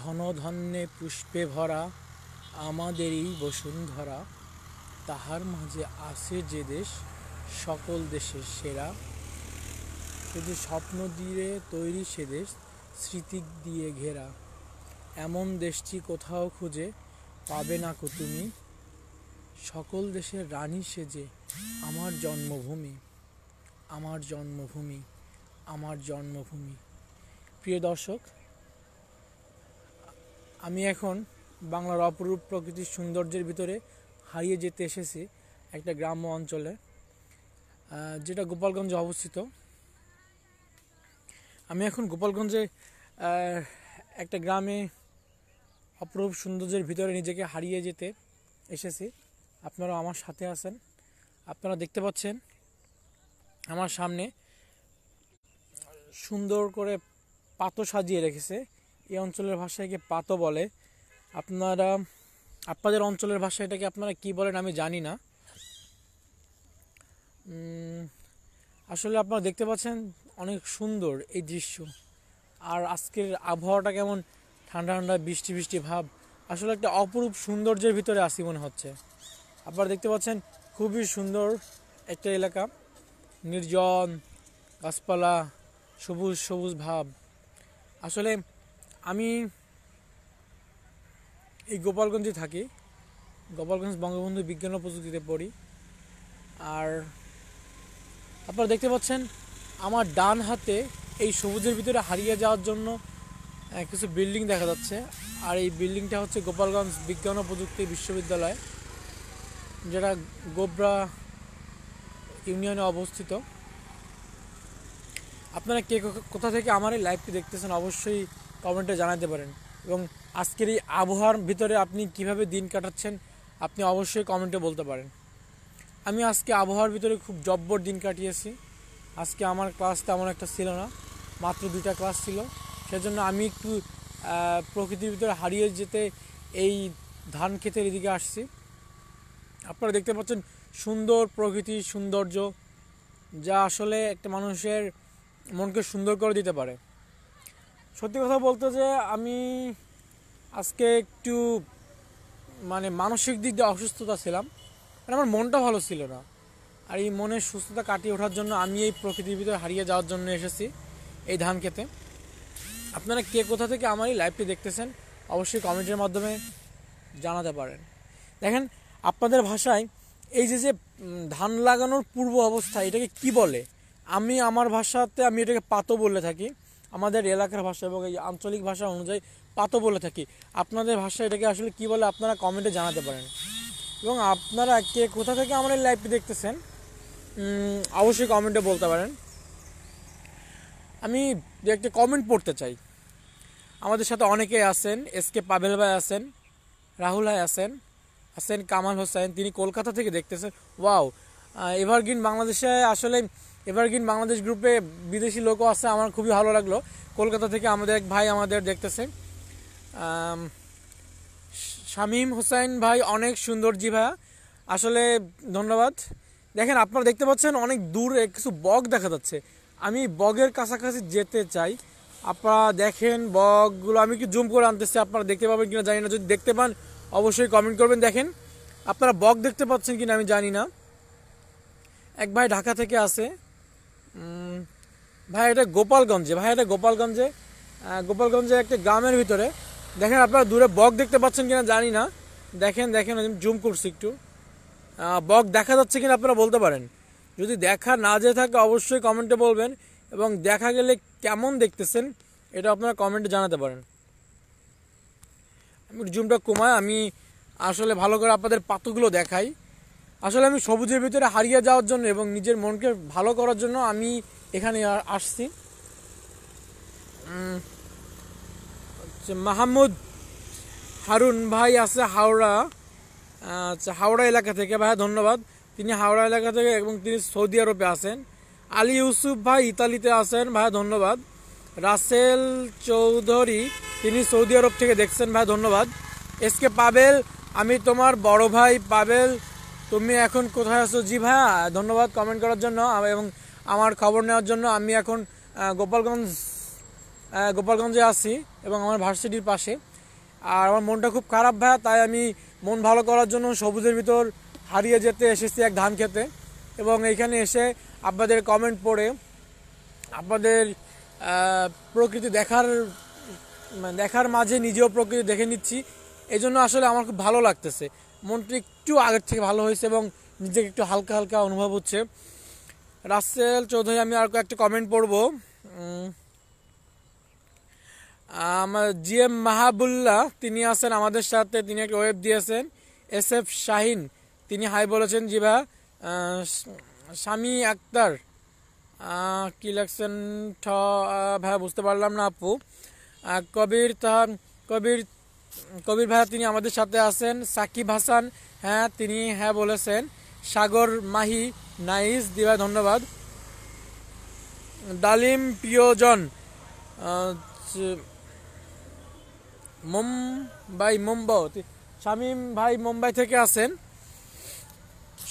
ধনধন্যে পুষ্পে ভরা আমাদেরই বসুন্ধরা তাহার মাঝে আছে যে দেশ সকল দেশের সেরা শুধু স্বপ্ন দিয়ে তৈরি সে দেশ স্মৃতি দিয়ে ঘেরা এমন দেশটি কোথাও খুঁজে পাবে না কো তুমি সকল দেশের রানী সেজে আমার জন্মভূমি আমার জন্মভূমি আমার জন্মভূমি প্রিয় দর্শক আমি এখন বাংলার অপরূপ প্রকৃতির সৌন্দর্যের ভিতরে হারিয়ে যেতে এসেছি একটা গ্রাম্য অঞ্চলে যেটা গোপালগঞ্জে অবস্থিত আমি এখন গোপালগঞ্জে একটা গ্রামে অপরূপ সৌন্দর্যের ভিতরে নিজেকে হারিয়ে যেতে এসেছি আপনারা আমার সাথে আছেন আপনারা দেখতে পাচ্ছেন আমার সামনে সুন্দর করে পাতো সাজিয়ে রেখেছে এই অঞ্চলের ভাষায় কি পাতো বলে আপনারা আপনাদের অঞ্চলের ভাষা এটাকে আপনারা কি বলেন আমি জানি না আসলে আপনারা দেখতে পাচ্ছেন অনেক সুন্দর এই দৃশ্য আর আজকের আবহাওয়াটা কেমন ঠান্ডা ঠান্ডা বৃষ্টি বৃষ্টি ভাব আসলে একটা অপরূপ সৌন্দর্যের ভিতরে আসি মনে হচ্ছে আপনারা দেখতে পাচ্ছেন খুবই সুন্দর একটা এলাকা নির্জন গাছপালা সবুজ সবুজ ভাব আসলে আমি এই গোপালগঞ্জে থাকি গোপালগঞ্জ বঙ্গবন্ধু বিজ্ঞান ও প্রযুক্তিতে পড়ি আর আপনারা দেখতে পাচ্ছেন আমার ডান হাতে এই সবুজের ভিতরে হারিয়ে যাওয়ার জন্য কিছু বিল্ডিং দেখা যাচ্ছে আর এই বিল্ডিংটা হচ্ছে গোপালগঞ্জ বিজ্ঞান ও প্রযুক্তি বিশ্ববিদ্যালয় যেটা গোবরা ইউনিয়নে অবস্থিত আপনারা কে কোথা থেকে আমার এই লাইভটি দেখতেছেন অবশ্যই কমেন্টে জানাতে পারেন এবং আজকের এই আবহাওয়ার ভিতরে আপনি কিভাবে দিন কাটাচ্ছেন আপনি অবশ্যই কমেন্টে বলতে পারেন আমি আজকে আবহাওয়ার ভিতরে খুব জব্বর দিন কাটিয়েছি আজকে আমার ক্লাস তেমন একটা ছিল না মাত্র দুইটা ক্লাস ছিল সেজন্য আমি একটু প্রকৃতির ভিতরে হারিয়ে যেতে এই ধান ক্ষেতের এদিকে আসছি আপনারা দেখতে পাচ্ছেন সুন্দর প্রকৃতি সৌন্দর্য যা আসলে একটা মানুষের মনকে সুন্দর করে দিতে পারে সত্যি কথা বলতে যে আমি আজকে একটু মানে মানসিক দিক দিয়ে অসুস্থতা ছিলাম মানে আমার মনটা ভালো ছিল না আর এই মনের সুস্থতা কাটিয়ে ওঠার জন্য আমি এই প্রকৃতির ভিতরে হারিয়ে যাওয়ার জন্য এসেছি এই ধান খেতে আপনারা কে কোথা থেকে আমার এই লাইভটি দেখতেছেন অবশ্যই কমেন্টের মাধ্যমে জানাতে পারেন দেখেন আপনাদের ভাষায় এই যে যে ধান লাগানোর পূর্ব অবস্থা এটাকে কি বলে আমি আমার ভাষাতে আমি এটাকে পাতো বলে থাকি আমাদের এলাকার ভাষা এবং এই আঞ্চলিক ভাষা অনুযায়ী পাতো বলে থাকি আপনাদের ভাষা এটাকে আসলে কি বলে আপনারা কমেন্টে জানাতে পারেন এবং আপনারা কে কোথা থেকে আমাদের এই লাইভটি দেখতেছেন অবশ্যই কমেন্টে বলতে পারেন আমি একটা কমেন্ট পড়তে চাই আমাদের সাথে অনেকে আছেন এস কে পাবেল ভাই আছেন রাহুল ভাই আছেন আছেন কামাল হোসেন তিনি কলকাতা থেকে দেখতেছেন ওয়াও এভারগ্রিন বাংলাদেশে আসলে এবার কিন্তু বাংলাদেশ গ্রুপে বিদেশি লোকও আছে আমার খুবই ভালো লাগলো কলকাতা থেকে আমাদের এক ভাই আমাদের দেখতেছে শামীম হুসাইন ভাই অনেক সুন্দর জি ভাইয়া আসলে ধন্যবাদ দেখেন আপনারা দেখতে পাচ্ছেন অনেক দূরে কিছু বগ দেখা যাচ্ছে আমি বগের কাছাকাছি যেতে চাই আপনারা দেখেন বগগুলো আমি কি জুম করে আনতেছি আপনারা দেখতে পাবেন কিনা জানি না যদি দেখতে পান অবশ্যই কমেন্ট করবেন দেখেন আপনারা বগ দেখতে পাচ্ছেন কিনা আমি জানি না এক ভাই ঢাকা থেকে আছে ভাই এটা গোপালগঞ্জে ভাই এটা গোপালগঞ্জে গোপালগঞ্জের একটি গ্রামের ভিতরে দেখেন আপনারা দূরে বক দেখতে পাচ্ছেন কিনা জানি না দেখেন দেখেন আমি জুম করছি একটু বক দেখা যাচ্ছে কিনা আপনারা বলতে পারেন যদি দেখা না যেয়ে থাকে অবশ্যই কমেন্টে বলবেন এবং দেখা গেলে কেমন দেখতেছেন এটা আপনারা কমেন্টে জানাতে পারেন আমি জুমটা কমায় আমি আসলে ভালো করে আপনাদের পাতুগুলো দেখাই আসলে আমি সবুজের ভিতরে হারিয়ে যাওয়ার জন্য এবং নিজের মনকে ভালো করার জন্য আমি এখানে আসছি মাহমুদ হারুন ভাই আছে হাওড়া আচ্ছা হাওড়া এলাকা থেকে ভাই ধন্যবাদ তিনি হাওড়া এলাকা থেকে এবং তিনি সৌদি আরবে আছেন আলী ইউসুফ ভাই ইতালিতে আছেন ভাই ধন্যবাদ রাসেল চৌধুরী তিনি সৌদি আরব থেকে দেখছেন ভাই ধন্যবাদ এস কে পাবেল আমি তোমার বড় ভাই পাবেল তুমি এখন কোথায় আছো জি ভাইয়া ধন্যবাদ কমেন্ট করার জন্য এবং আমার খবর নেওয়ার জন্য আমি এখন গোপালগঞ্জ গোপালগঞ্জে আছি এবং আমার ভার্সিটির পাশে আর আমার মনটা খুব খারাপ ভাইয়া তাই আমি মন ভালো করার জন্য সবুজের ভিতর হারিয়ে যেতে এসেছি এক ধান খেতে এবং এইখানে এসে আপনাদের কমেন্ট পড়ে আপনাদের প্রকৃতি দেখার দেখার মাঝে নিজেও প্রকৃতি দেখে নিচ্ছি এজন্য আসলে আমার খুব ভালো লাগতেছে মনটা একটু আগের থেকে ভালো হয়েছে এবং নিজেকে একটু হালকা হালকা অনুভব হচ্ছে রাসেল চৌধুরী আমি আর একটা কমেন্ট পড়ব আমার জি এম মাহাবুল্লাহ তিনি আছেন আমাদের সাথে তিনি একটা ওয়েব দিয়েছেন এস এফ শাহিন তিনি হাই বলেছেন জিভা স্বামী আক্তার কি লাগছেন ঠ ভাই বুঝতে পারলাম না আপু কবির তাহা কবির কবির ভাইয়া তিনি আমাদের সাথে আছেন সাকিব হাসান হ্যাঁ তিনি হ্যাঁ বলেছেন সাগর মাহি নাইস দিবা ধন্যবাদ ডালিম প্রিয়জন মুম্বাই মুম্বাই শামীম ভাই মুম্বাই থেকে আছেন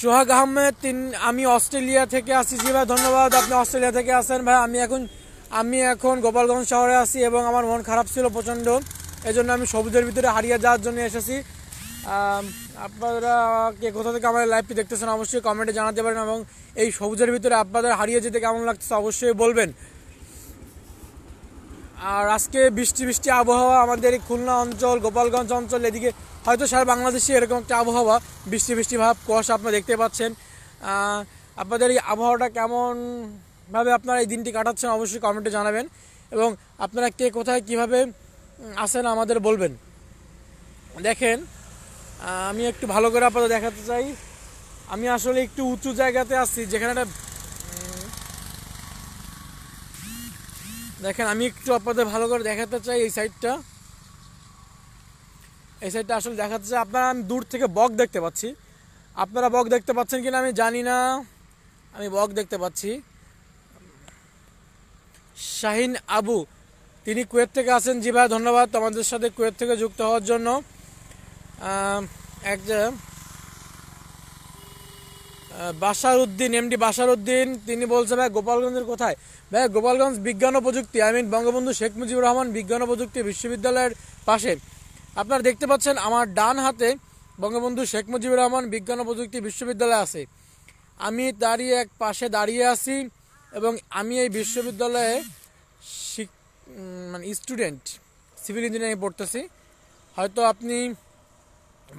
সোহাগ আহমেদ তিন আমি অস্ট্রেলিয়া থেকে আসি জি ভাই ধন্যবাদ আপনি অস্ট্রেলিয়া থেকে আসেন ভাই আমি এখন আমি এখন গোপালগঞ্জ শহরে আছি এবং আমার মন খারাপ ছিল প্রচণ্ড এজন্য আমি সবুজের ভিতরে হারিয়ে যাওয়ার জন্য এসেছি আপনারা কে কোথা থেকে আমার লাইভটি দেখতেছেন অবশ্যই কমেন্টে জানাতে পারেন এবং এই সবুজের ভিতরে আপনাদের হারিয়ে যেতে কেমন লাগতেছে অবশ্যই বলবেন আর আজকে বৃষ্টি বৃষ্টি আবহাওয়া আমাদের এই খুলনা অঞ্চল গোপালগঞ্জ অঞ্চল এদিকে হয়তো সারা বাংলাদেশে এরকম একটা আবহাওয়া বৃষ্টি বৃষ্টি ভাব কুয়াশা আপনারা দেখতে পাচ্ছেন আপনাদের এই আবহাওয়াটা কেমনভাবে আপনারা এই দিনটি কাটাচ্ছেন অবশ্যই কমেন্টে জানাবেন এবং আপনারা কে কোথায় কীভাবে আছেন আমাদের বলবেন দেখেন আমি একটু ভালো করে আপাতত দেখাতে চাই আমি আসলে একটু উঁচু জায়গাতে আছি যেখানে একটা দেখেন আমি একটু আপনাদের ভালো করে দেখাতে চাই এই সাইডটা এই সাইডটা আসলে দেখাতে চাই আপনারা আমি দূর থেকে বক দেখতে পাচ্ছি আপনারা বক দেখতে পাচ্ছেন কিনা আমি জানি না আমি বক দেখতে পাচ্ছি শাহিন আবু তিনি কুয়েত থেকে আসেন জি ভাই ধন্যবাদ আমাদের সাথে কুয়েত থেকে যুক্ত হওয়ার জন্য এক বাসার উদ্দিন এমডি বাসার উদ্দিন তিনি বলছে ভাই গোপালগঞ্জের কোথায় ভাই গোপালগঞ্জ বিজ্ঞান ও প্রযুক্তি আই মিন বঙ্গবন্ধু শেখ মুজিবুর রহমান বিজ্ঞান ও প্রযুক্তি বিশ্ববিদ্যালয়ের পাশে আপনারা দেখতে পাচ্ছেন আমার ডান হাতে বঙ্গবন্ধু শেখ মুজিবুর রহমান বিজ্ঞান ও প্রযুক্তি বিশ্ববিদ্যালয় আছে আমি তারই এক পাশে দাঁড়িয়ে আছি এবং আমি এই বিশ্ববিদ্যালয়ে শিখ মানে স্টুডেন্ট সিভিল ইঞ্জিনিয়ারিং পড়তেছি হয়তো আপনি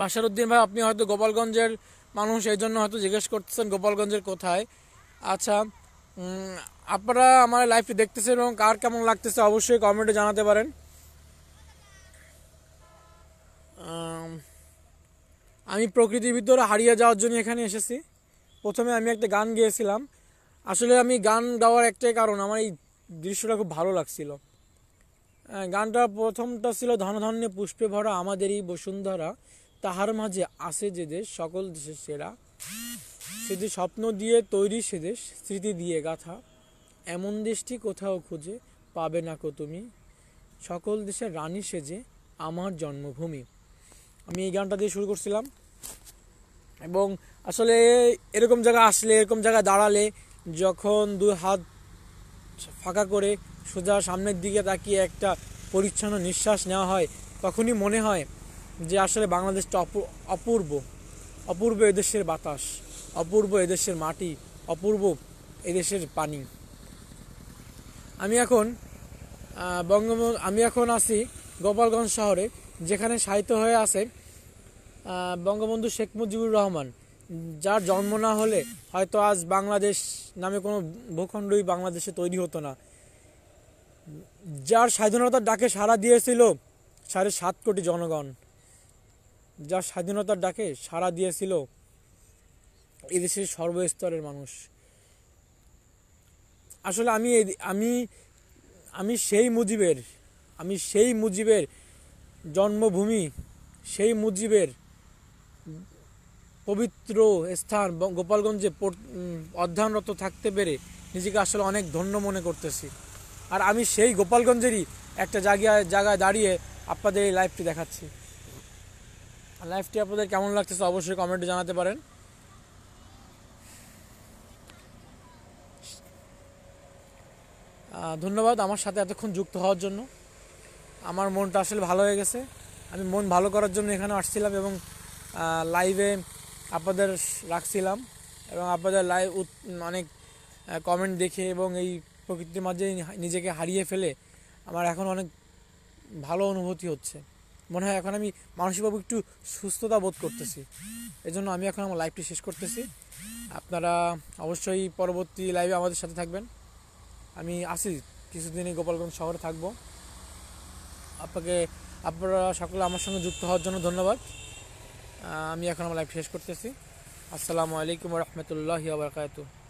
বাসারুদ্দিন ভাই আপনি হয়তো গোপালগঞ্জের মানুষ এই জন্য হয়তো জিজ্ঞেস করতেছেন গোপালগঞ্জের কোথায় আচ্ছা আপনারা আমার লাইফে দেখতেছেন এবং কার কেমন লাগতেছে অবশ্যই কমেন্টে জানাতে পারেন আমি প্রকৃতির ভিতরে হারিয়ে যাওয়ার জন্য এখানে এসেছি প্রথমে আমি একটা গান গেয়েছিলাম আসলে আমি গান গাওয়ার একটাই কারণ আমার এই দৃশ্যটা খুব ভালো লাগছিলো গানটা প্রথমটা ছিল ধন পুষ্পে ভরা আমাদেরই বসুন্ধরা তাহার মাঝে আসে যে দেশ সকল দেশের সেরা সে যে স্বপ্ন দিয়ে তৈরি সে দেশ স্মৃতি দিয়ে গাথা এমন দেশটি কোথাও খুঁজে পাবে না কো তুমি সকল দেশের রানী সেজে আমার জন্মভূমি আমি এই গানটা দিয়ে শুরু করছিলাম এবং আসলে এরকম জায়গা আসলে এরকম জায়গায় দাঁড়ালে যখন দু হাত ফাঁকা করে সোজা সামনের দিকে তাকিয়ে একটা পরিচ্ছন্ন নিঃশ্বাস নেওয়া হয় তখনই মনে হয় যে আসলে বাংলাদেশটা অপূর্ব অপূর্ব এদেশের বাতাস অপূর্ব এদেশের মাটি অপূর্ব এদেশের পানি আমি এখন বঙ্গবন্ধু আমি এখন আছি গোপালগঞ্জ শহরে যেখানে সাহিত্য হয়ে আছে বঙ্গবন্ধু শেখ মুজিবুর রহমান যার জন্ম না হলে হয়তো আজ বাংলাদেশ নামে কোনো ভূখণ্ডই বাংলাদেশে তৈরি হতো না যার স্বাধীনতার ডাকে সাড়া দিয়েছিল সাড়ে সাত কোটি জনগণ যার স্বাধীনতার ডাকে সাড়া দিয়েছিল এদেশের সর্বস্তরের মানুষ আসলে আমি আমি আমি সেই মুজিবের আমি সেই মুজিবের জন্মভূমি সেই মুজিবের পবিত্র স্থান গোপালগঞ্জে অধ্যয়নরত থাকতে পেরে নিজেকে আসলে অনেক ধন্য মনে করতেছি আর আমি সেই গোপালগঞ্জেরই একটা জায়গায় জায়গায় দাঁড়িয়ে আপনাদের এই লাইভটি দেখাচ্ছি লাইভটি আপনাদের কেমন লাগতেছে অবশ্যই কমেন্টে জানাতে পারেন ধন্যবাদ আমার সাথে এতক্ষণ যুক্ত হওয়ার জন্য আমার মনটা আসলে ভালো হয়ে গেছে আমি মন ভালো করার জন্য এখানে আসছিলাম এবং লাইভে আপনাদের রাখছিলাম এবং আপনাদের লাইভ অনেক কমেন্ট দেখে এবং এই প্রকৃতির মাঝে নিজেকে হারিয়ে ফেলে আমার এখন অনেক ভালো অনুভূতি হচ্ছে মনে হয় এখন আমি মানসিকভাবে একটু সুস্থতা বোধ করতেছি এজন্য আমি এখন আমার লাইফটি শেষ করতেছি আপনারা অবশ্যই পরবর্তী লাইভে আমাদের সাথে থাকবেন আমি আসি কিছুদিনই গোপালগঞ্জ শহরে থাকবো আপনাকে আপনারা সকলে আমার সঙ্গে যুক্ত হওয়ার জন্য ধন্যবাদ আমি এখন আমার লাইফ শেষ করতেছি আসসালামু আলাইকুম রহমতুল্লাহ বারকাতু